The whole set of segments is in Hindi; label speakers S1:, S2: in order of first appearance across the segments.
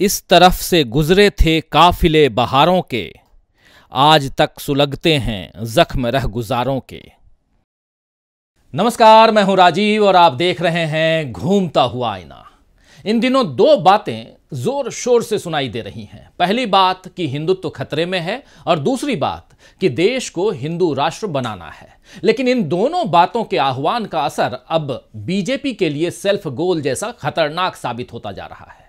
S1: इस तरफ से गुजरे थे काफिले बहारों के आज तक सुलगते हैं जख्म रह गुजारों के नमस्कार मैं हूं राजीव और आप देख रहे हैं घूमता हुआ आईना इन दिनों दो बातें जोर शोर से सुनाई दे रही हैं पहली बात कि हिंदुत्व तो खतरे में है और दूसरी बात कि देश को हिंदू राष्ट्र बनाना है लेकिन इन दोनों बातों के आह्वान का असर अब बीजेपी के लिए सेल्फ गोल जैसा खतरनाक साबित होता जा रहा है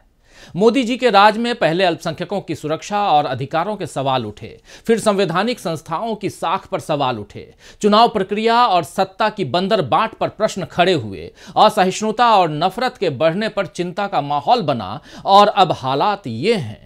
S1: मोदी जी के राज में पहले अल्पसंख्यकों की सुरक्षा और अधिकारों के सवाल उठे फिर संवैधानिक संस्थाओं की साख पर सवाल उठे चुनाव प्रक्रिया और सत्ता की बंदर बांट पर प्रश्न खड़े हुए असहिष्णुता और नफरत के बढ़ने पर चिंता का माहौल बना और अब हालात ये हैं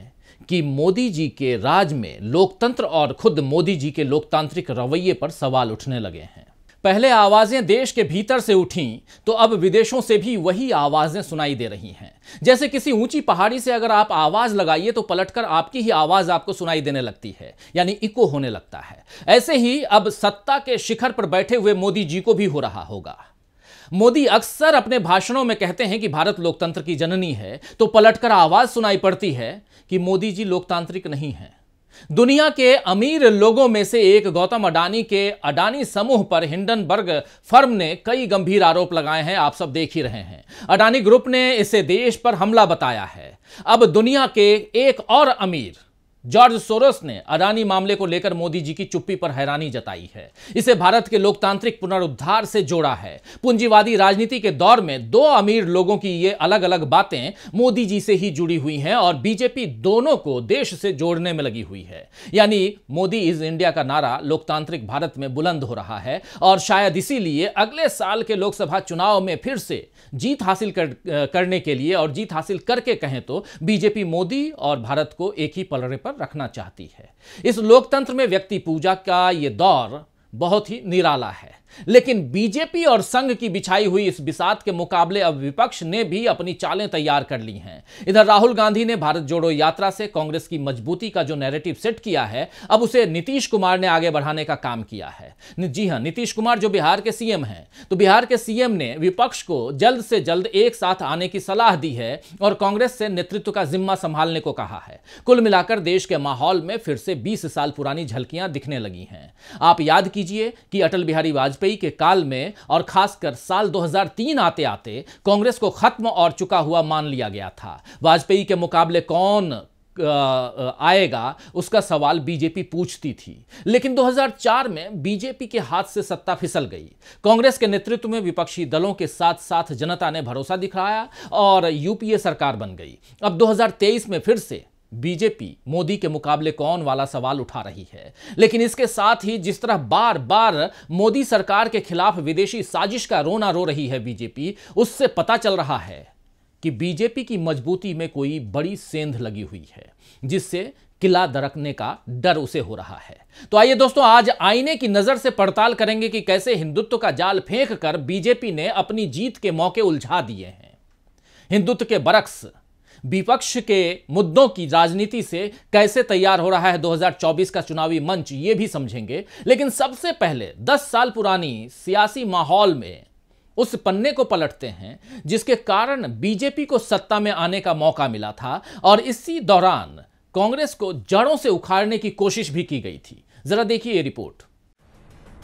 S1: कि मोदी जी के राज में लोकतंत्र और खुद मोदी जी के लोकतांत्रिक रवैये पर सवाल उठने लगे हैं पहले आवाजें देश के भीतर से उठी तो अब विदेशों से भी वही आवाजें सुनाई दे रही हैं जैसे किसी ऊंची पहाड़ी से अगर आप आवाज लगाइए तो पलटकर आपकी ही आवाज आपको सुनाई देने लगती है यानी इको होने लगता है ऐसे ही अब सत्ता के शिखर पर बैठे हुए मोदी जी को भी हो रहा होगा मोदी अक्सर अपने भाषणों में कहते हैं कि भारत लोकतंत्र की जननी है तो पलटकर आवाज सुनाई पड़ती है कि मोदी जी लोकतांत्रिक नहीं है दुनिया के अमीर लोगों में से एक गौतम अडानी के अडानी समूह पर हिंडनबर्ग फर्म ने कई गंभीर आरोप लगाए हैं आप सब देख ही रहे हैं अडानी ग्रुप ने इसे देश पर हमला बताया है अब दुनिया के एक और अमीर जॉर्ज सोरोस ने अदानी मामले को लेकर मोदी जी की चुप्पी पर हैरानी जताई है इसे भारत के लोकतांत्रिक पुनरुद्धार से जोड़ा है पूंजीवादी राजनीति के दौर में दो अमीर लोगों की ये अलग अलग बातें मोदी जी से ही जुड़ी हुई हैं और बीजेपी दोनों को देश से जोड़ने में लगी हुई है यानी मोदी इज इंडिया का नारा लोकतांत्रिक भारत में बुलंद हो रहा है और शायद इसीलिए अगले साल के लोकसभा चुनाव में फिर से जीत हासिल कर, करने के लिए और जीत हासिल करके कहें तो बीजेपी मोदी और भारत को एक ही पलड़े पर पर रखना चाहती है इस लोकतंत्र में व्यक्ति पूजा का ये दौर बहुत ही निराला है लेकिन बीजेपी और संघ की बिछाई हुई इस बिसात के मुकाबले अब विपक्ष ने भी अपनी चालें तैयार कर ली हैं इधर राहुल गांधी ने भारत जोड़ो यात्रा से कांग्रेस की मजबूती का जो नैरेटिव सेट किया है अब उसे नीतीश कुमार ने आगे बढ़ाने का काम किया है जी हां नीतीश कुमार जो बिहार के सीएम हैं तो बिहार के सीएम ने विपक्ष को जल्द से जल्द एक साथ आने की सलाह दी है और कांग्रेस से नेतृत्व का जिम्मा संभालने को कहा है कुल मिलाकर देश के माहौल में फिर से बीस साल पुरानी झलकियां दिखने लगी हैं आप याद कीजिए कि अटल बिहारी वाजपेयी वाजपेयी के काल में और खासकर साल 2003 आते आते कांग्रेस को खत्म और चुका हुआ मान लिया गया था वाजपेयी के मुकाबले कौन आएगा उसका सवाल बीजेपी पूछती थी लेकिन 2004 में बीजेपी के हाथ से सत्ता फिसल गई कांग्रेस के नेतृत्व में विपक्षी दलों के साथ साथ जनता ने भरोसा दिखाया और यूपीए सरकार बन गई अब 2023 में फिर से बीजेपी मोदी के मुकाबले कौन वाला सवाल उठा रही है लेकिन इसके साथ ही जिस तरह बार बार मोदी सरकार के खिलाफ विदेशी साजिश का रोना रो रही है बीजेपी उससे पता चल रहा है कि बीजेपी की मजबूती में कोई बड़ी सेंध लगी हुई है जिससे किला दरकने का डर उसे हो रहा है तो आइए दोस्तों आज आईने की नजर से पड़ताल करेंगे कि कैसे हिंदुत्व का जाल फेंक कर बीजेपी ने अपनी जीत के मौके उलझा दिए हैं हिंदुत्व के बरक्स विपक्ष के मुद्दों की राजनीति से कैसे तैयार हो रहा है 2024 का चुनावी मंच ये भी समझेंगे लेकिन सबसे पहले 10 साल पुरानी सियासी माहौल में उस पन्ने को पलटते हैं जिसके कारण बीजेपी को सत्ता में आने का मौका मिला था और इसी दौरान कांग्रेस को जड़ों से उखाड़ने की कोशिश भी की गई थी जरा देखिए ये रिपोर्ट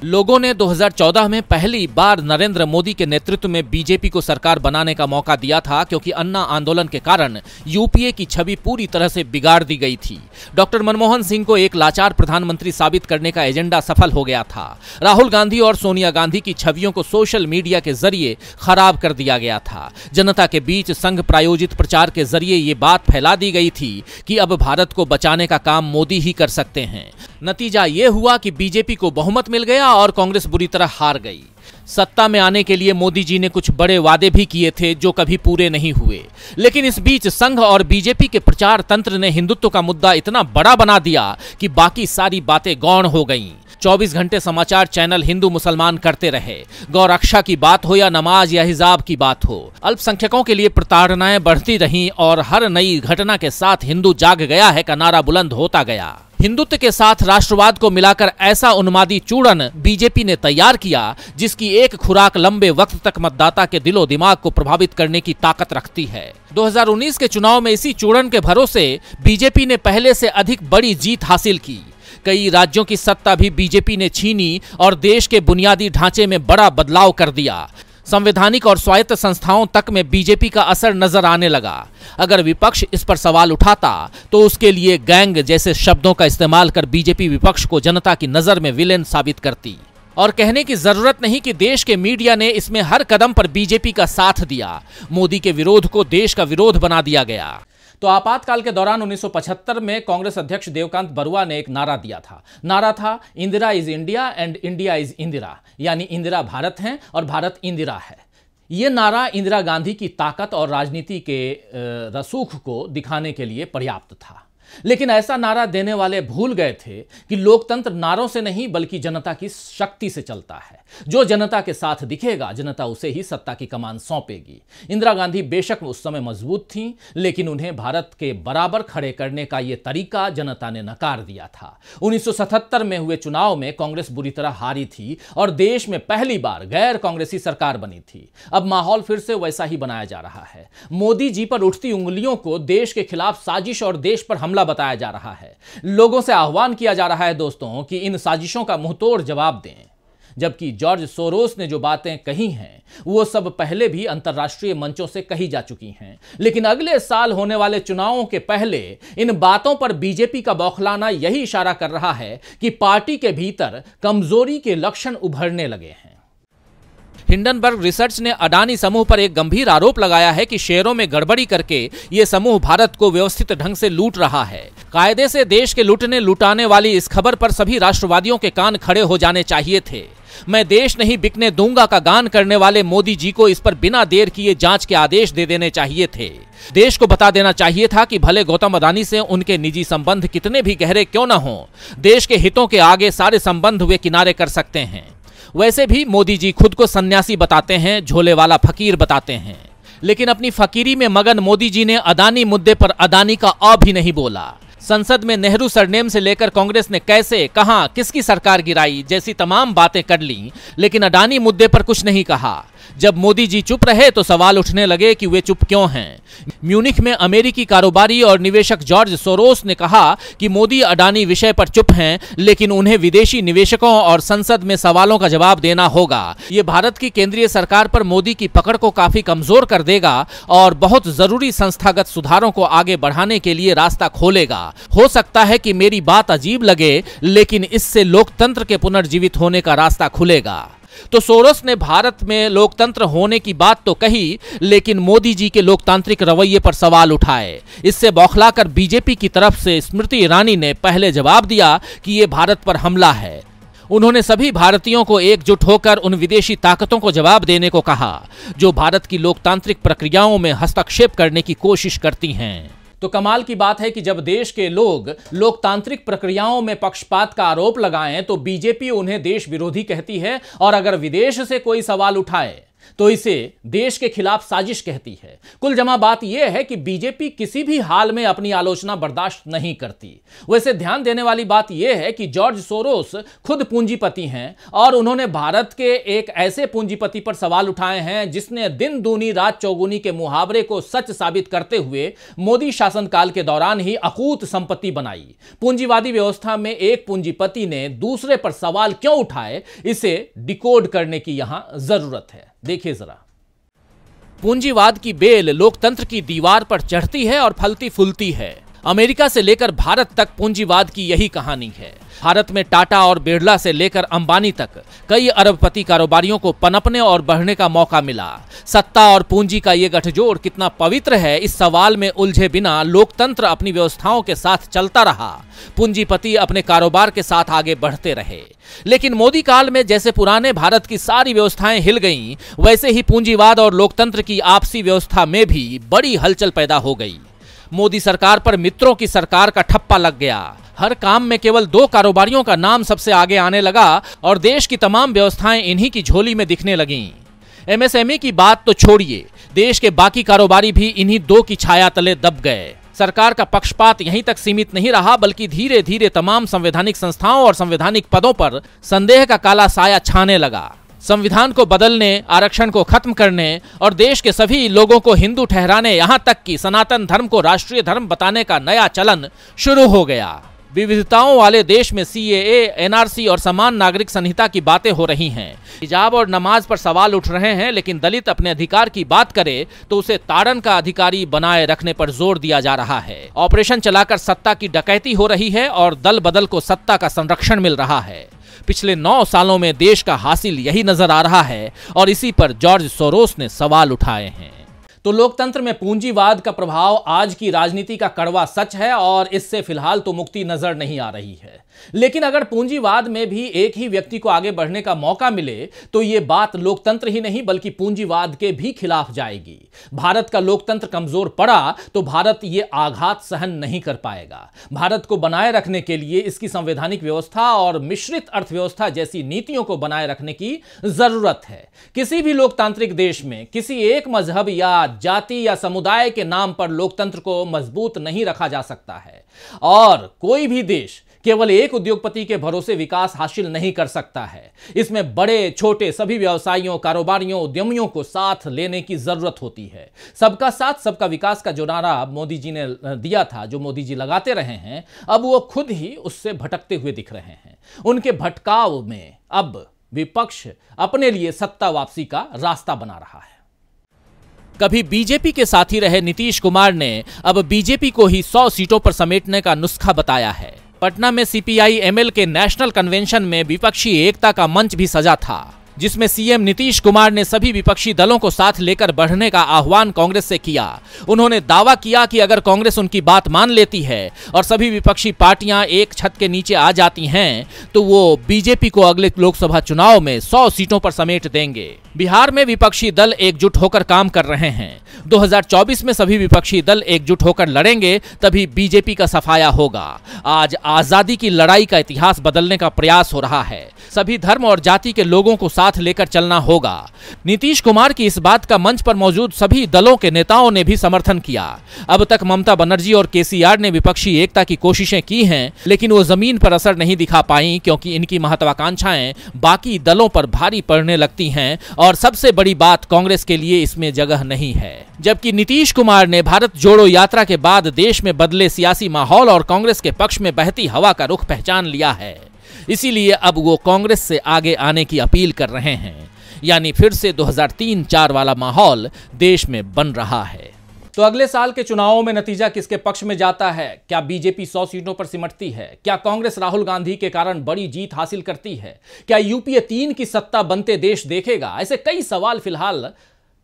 S1: लोगों ने 2014 में पहली बार नरेंद्र मोदी के नेतृत्व में बीजेपी को सरकार बनाने का मौका दिया था क्योंकि अन्ना आंदोलन के कारण यूपीए की छवि पूरी तरह से बिगाड़ दी गई थी डॉक्टर मनमोहन सिंह को एक लाचार प्रधानमंत्री साबित करने का एजेंडा सफल हो गया था राहुल गांधी और सोनिया गांधी की छवियों को सोशल मीडिया के जरिए खराब कर दिया गया था जनता के बीच संघ प्रायोजित प्रचार के जरिए ये बात फैला दी गई थी कि अब भारत को बचाने का काम मोदी ही कर सकते हैं नतीजा ये हुआ कि बीजेपी को बहुमत मिल गया और कांग्रेस बुरी तरह हार गई सत्ता में आने के लिए मोदी जी ने कुछ बड़े वादे भी किए थे जो कभी पूरे नहीं हुए लेकिन इस बीच संघ और बीजेपी के प्रचार तंत्र ने हिंदुत्व का मुद्दा इतना बड़ा बना दिया कि बाकी सारी बातें गौण हो गईं 24 घंटे समाचार चैनल हिंदू मुसलमान करते रहे गौरक्षा की बात हो या नमाज या हिजाब की बात हो अल्पसंख्यकों के लिए प्रताड़नाएं बढ़ती रहीं और हर नई घटना के साथ हिंदू जाग गया है का नारा बुलंद होता गया हिंदुत्व के साथ राष्ट्रवाद को मिलाकर ऐसा उन्मादी चूड़न बीजेपी ने तैयार किया जिसकी एक खुराक लंबे वक्त तक मतदाता के दिलो दिमाग को प्रभावित करने की ताकत रखती है 2019 के चुनाव में इसी चूड़न के भरोसे बीजेपी ने पहले से अधिक बड़ी जीत हासिल की कई राज्यों की सत्ता भी बीजेपी ने छीनी और देश के बुनियादी ढांचे में बड़ा बदलाव कर दिया संवैधानिक और स्वायत्त संस्थाओं तक में बीजेपी का असर नजर आने लगा अगर विपक्ष इस पर सवाल उठाता तो उसके लिए गैंग जैसे शब्दों का इस्तेमाल कर बीजेपी विपक्ष को जनता की नजर में विलेन साबित करती और कहने की जरूरत नहीं कि देश के मीडिया ने इसमें हर कदम पर बीजेपी का साथ दिया मोदी के विरोध को देश का विरोध बना दिया गया तो आपातकाल के दौरान 1975 में कांग्रेस अध्यक्ष देवकांत बरुआ ने एक नारा दिया था नारा था Indira is India and India is Indira यानी इंदिरा भारत हैं और भारत इंदिरा है ये नारा इंदिरा गांधी की ताकत और राजनीति के रसूख को दिखाने के लिए पर्याप्त था लेकिन ऐसा नारा देने वाले भूल गए थे कि लोकतंत्र नारों से नहीं बल्कि जनता की शक्ति से चलता है जो जनता के साथ दिखेगा जनता उसे ही सत्ता की कमान सौंपेगी इंदिरा गांधी बेशक उस समय मजबूत थीं लेकिन उन्हें भारत के बराबर खड़े करने का यह तरीका जनता ने नकार दिया था 1977 में हुए चुनाव में कांग्रेस बुरी तरह हारी थी और देश में पहली बार गैर कांग्रेसी सरकार बनी थी अब माहौल फिर से वैसा ही बनाया जा रहा है मोदी जी पर उठती उंगलियों को देश के खिलाफ साजिश और देश पर हम हमला बताया जा रहा है लोगों से आह्वान किया जा रहा है दोस्तों कि इन साजिशों का मुंहतोड़ जवाब दें जबकि जॉर्ज सोरोस ने जो बातें कही हैं वो सब पहले भी अंतर्राष्ट्रीय मंचों से कही जा चुकी हैं लेकिन अगले साल होने वाले चुनावों के पहले इन बातों पर बीजेपी का बौखलाना यही इशारा कर रहा है कि पार्टी के भीतर कमजोरी के लक्षण उभरने लगे हैं हिंडनबर्ग रिसर्च ने अडानी समूह पर एक गंभीर आरोप लगाया है कि शेयरों में गड़बड़ी करके ये समूह भारत को व्यवस्थित ढंग से लूट रहा है कायदे से देश के लुटने लुटाने वाली इस खबर पर सभी राष्ट्रवादियों के कान खड़े हो जाने चाहिए थे मैं देश नहीं बिकने दूंगा का गान करने वाले मोदी जी को इस पर बिना देर किए जांच के आदेश दे देने चाहिए थे देश को बता देना चाहिए था कि भले गौतम अदानी से उनके निजी संबंध कितने भी गहरे क्यों न हों देश के हितों के आगे सारे संबंध वे किनारे कर सकते हैं वैसे भी मोदी जी खुद को सन्यासी बताते हैं झोले वाला फकीर बताते हैं लेकिन अपनी फकीरी में मगन मोदी जी ने अदानी मुद्दे पर अदानी का अ भी नहीं बोला संसद में नेहरू सरनेम से लेकर कांग्रेस ने कैसे कहा किसकी सरकार गिराई जैसी तमाम बातें कर ली लेकिन अडानी मुद्दे पर कुछ नहीं कहा जब मोदी जी चुप रहे तो सवाल उठने लगे कि वे चुप क्यों हैं म्यूनिख में अमेरिकी कारोबारी और निवेशक जॉर्ज सोरोस ने कहा कि मोदी अडानी विषय पर चुप हैं लेकिन उन्हें विदेशी निवेशकों और संसद में सवालों का जवाब देना होगा ये भारत की केंद्रीय सरकार पर मोदी की पकड़ को काफी कमजोर कर देगा और बहुत जरूरी संस्थागत सुधारों को आगे बढ़ाने के लिए रास्ता खोलेगा हो सकता है कि मेरी बात अजीब लगे लेकिन इससे लोकतंत्र के पुनर्जीवित होने का रास्ता खुलेगा तो सोरस ने भारत में लोकतंत्र होने की बात तो कही लेकिन मोदी जी के लोकतांत्रिक रवैये पर सवाल उठाए इससे बौखलाकर बीजेपी की तरफ से स्मृति ईरानी ने पहले जवाब दिया कि ये भारत पर हमला है उन्होंने सभी भारतीयों को एकजुट होकर उन विदेशी ताकतों को जवाब देने को कहा जो भारत की लोकतांत्रिक प्रक्रियाओं में हस्तक्षेप करने की कोशिश करती हैं तो कमाल की बात है कि जब देश के लोग लोकतांत्रिक प्रक्रियाओं में पक्षपात का आरोप लगाएं तो बीजेपी उन्हें देश विरोधी कहती है और अगर विदेश से कोई सवाल उठाए तो इसे देश के खिलाफ साजिश कहती है कुल जमा बात यह है कि बीजेपी किसी भी हाल में अपनी आलोचना बर्दाश्त नहीं करती वैसे ध्यान देने वाली बात यह है कि जॉर्ज सोरोस खुद पूंजीपति हैं और उन्होंने भारत के एक ऐसे पूंजीपति पर सवाल उठाए हैं जिसने दिन दूनी रात चौगुनी के मुहावरे को सच साबित करते हुए मोदी शासनकाल के दौरान ही अकूत संपत्ति बनाई पूंजीवादी व्यवस्था में एक पूंजीपति ने दूसरे पर सवाल क्यों उठाए इसे डिकोड करने की यहां जरूरत है देखिए जरा पूंजीवाद की बेल लोकतंत्र की दीवार पर चढ़ती है और फलती फूलती है अमेरिका से लेकर भारत तक पूंजीवाद की यही कहानी है भारत में टाटा और बिरला से लेकर अंबानी तक कई अरबपति कारोबारियों को पनपने और बढ़ने का मौका मिला सत्ता और पूंजी का ये गठजोड़ कितना पवित्र है इस सवाल में उलझे बिना लोकतंत्र अपनी व्यवस्थाओं के साथ चलता रहा पूंजीपति अपने कारोबार के साथ आगे बढ़ते रहे लेकिन मोदी काल में जैसे पुराने भारत की सारी व्यवस्थाएं हिल गईं, वैसे ही पूंजीवाद और लोकतंत्र की आपसी व्यवस्था में भी बड़ी हलचल पैदा हो गई मोदी सरकार पर मित्रों की सरकार का ठप्पा लग गया हर काम में केवल दो कारोबारियों का नाम सबसे आगे आने लगा और देश की तमाम व्यवस्थाएं इन्हीं की झोली में दिखने लगीं एमएसएमई की बात तो छोड़िए देश के बाकी कारोबारी भी इन्हीं दो की छाया तले दब गए सरकार का पक्षपात यहीं तक सीमित नहीं रहा बल्कि धीरे धीरे तमाम संवैधानिक संस्थाओं और संवैधानिक पदों पर संदेह का काला साया छाने लगा संविधान को बदलने आरक्षण को खत्म करने और देश के सभी लोगों को हिंदू ठहराने यहाँ तक कि सनातन धर्म को राष्ट्रीय धर्म बताने का नया चलन शुरू हो गया विविधताओं वाले देश में सी ए एनआरसी और समान नागरिक संहिता की बातें हो रही हैं हिजाब और नमाज पर सवाल उठ रहे हैं लेकिन दलित अपने अधिकार की बात करे तो उसे ताड़न का अधिकारी बनाए रखने पर जोर दिया जा रहा है ऑपरेशन चलाकर सत्ता की डकैती हो रही है और दल बदल को सत्ता का संरक्षण मिल रहा है पिछले नौ सालों में देश का हासिल यही नजर आ रहा है और इसी पर जॉर्ज सोरोस ने सवाल उठाए हैं तो लोकतंत्र में पूंजीवाद का प्रभाव आज की राजनीति का कड़वा सच है और इससे फिलहाल तो मुक्ति नजर नहीं आ रही है लेकिन अगर पूंजीवाद में भी एक ही व्यक्ति को आगे बढ़ने का मौका मिले तो यह बात लोकतंत्र ही नहीं बल्कि पूंजीवाद के भी खिलाफ जाएगी भारत का लोकतंत्र कमजोर पड़ा तो भारत ये आघात सहन नहीं कर पाएगा भारत को बनाए रखने के लिए इसकी संवैधानिक व्यवस्था और मिश्रित अर्थव्यवस्था जैसी नीतियों को बनाए रखने की जरूरत है किसी भी लोकतांत्रिक देश में किसी एक मजहब या जाति या समुदाय के नाम पर लोकतंत्र को मजबूत नहीं रखा जा सकता है और कोई भी देश केवल एक उद्योगपति के भरोसे विकास हासिल नहीं कर सकता है इसमें बड़े छोटे सभी व्यवसायियों कारोबारियों उद्यमियों को साथ लेने की जरूरत होती है सबका साथ सबका विकास का जो नारा मोदी जी ने दिया था जो मोदी जी लगाते रहे हैं अब वो खुद ही उससे भटकते हुए दिख रहे हैं उनके भटकाव में अब विपक्ष अपने लिए सत्ता वापसी का रास्ता बना रहा है कभी बीजेपी के साथी रहे नीतीश कुमार ने अब बीजेपी को ही 100 सीटों पर समेटने का नुस्खा बताया है पटना में सीपीआई एमएल के नेशनल कन्वेंशन में विपक्षी एकता का मंच भी सजा था जिसमें सीएम नीतीश कुमार ने सभी विपक्षी दलों को साथ लेकर बढ़ने का आह्वान कांग्रेस से किया उन्होंने दावा किया कि अगर कांग्रेस उनकी बात मान लेती है और सभी विपक्षी पार्टियां एक छत के नीचे आ जाती हैं तो वो बीजेपी को अगले लोकसभा चुनाव में सौ सीटों पर समेट देंगे बिहार में विपक्षी दल एकजुट होकर काम कर रहे हैं 2024 में सभी विपक्षी दल एकजुट होकर लड़ेंगे तभी बीजेपी का सफाया होगा आज आजादी की लड़ाई का इतिहास बदलने का प्रयास हो रहा है सभी धर्म और जाति के लोगों को साथ लेकर चलना होगा नीतीश कुमार की इस बात का मंच पर मौजूद सभी दलों के नेताओं ने भी समर्थन किया अब तक ममता बनर्जी और केसीआर ने विपक्षी एकता की कोशिशें की हैं लेकिन वो जमीन पर असर नहीं दिखा पाई क्योंकि इनकी महत्वाकांक्षाएं बाकी दलों पर भारी पड़ने लगती हैं और सबसे बड़ी बात कांग्रेस के लिए इसमें जगह नहीं है जबकि नीतीश कुमार ने भारत जोड़ो यात्रा के बाद देश में बदले सियासी माहौल और कांग्रेस के पक्ष में बहती हवा का रुख पहचान लिया है इसीलिए अब वो कांग्रेस से आगे आने की अपील कर रहे हैं यानी फिर से 2003-4 वाला माहौल देश में बन रहा है तो अगले साल के चुनावों में नतीजा किसके पक्ष में जाता है क्या बीजेपी सौ सीटों पर सिमटती है क्या कांग्रेस राहुल गांधी के कारण बड़ी जीत हासिल करती है क्या यूपीए तीन की सत्ता बनते देश देखेगा ऐसे कई सवाल फिलहाल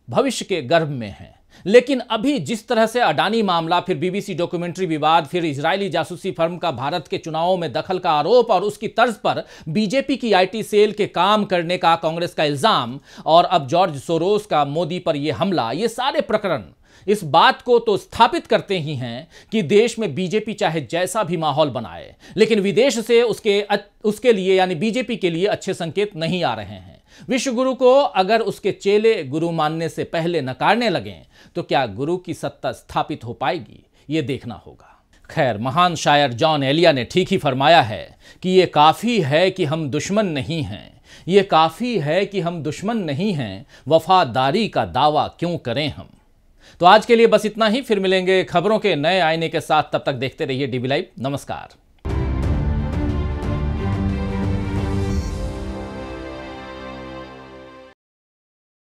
S1: भविष्य के गर्भ में हैं लेकिन अभी जिस तरह से अडानी मामला फिर बीबीसी डॉक्यूमेंट्री विवाद फिर इजरायली जासूसी फर्म का भारत के चुनावों में दखल का आरोप और उसकी तर्ज पर बीजेपी की आईटी सेल के काम करने का कांग्रेस का इल्जाम और अब जॉर्ज सोरोस का मोदी पर यह हमला ये सारे प्रकरण इस बात को तो स्थापित करते ही हैं कि देश में बीजेपी चाहे जैसा भी माहौल बनाए लेकिन विदेश से उसके उसके लिए यानी बीजेपी के लिए अच्छे संकेत नहीं आ रहे हैं विश्व गुरु को अगर उसके चेले गुरु मानने से पहले नकारने लगे तो क्या गुरु की सत्ता स्थापित हो पाएगी ये देखना होगा खैर महान शायर जॉन एलिया ने ठीक ही फरमाया है कि ये काफ़ी है कि हम दुश्मन नहीं हैं ये काफ़ी है कि हम दुश्मन नहीं हैं वफादारी का दावा क्यों करें हम तो आज के लिए बस इतना ही फिर मिलेंगे खबरों के नए आईने के साथ तब तक देखते रहिए डीबी लाइव नमस्कार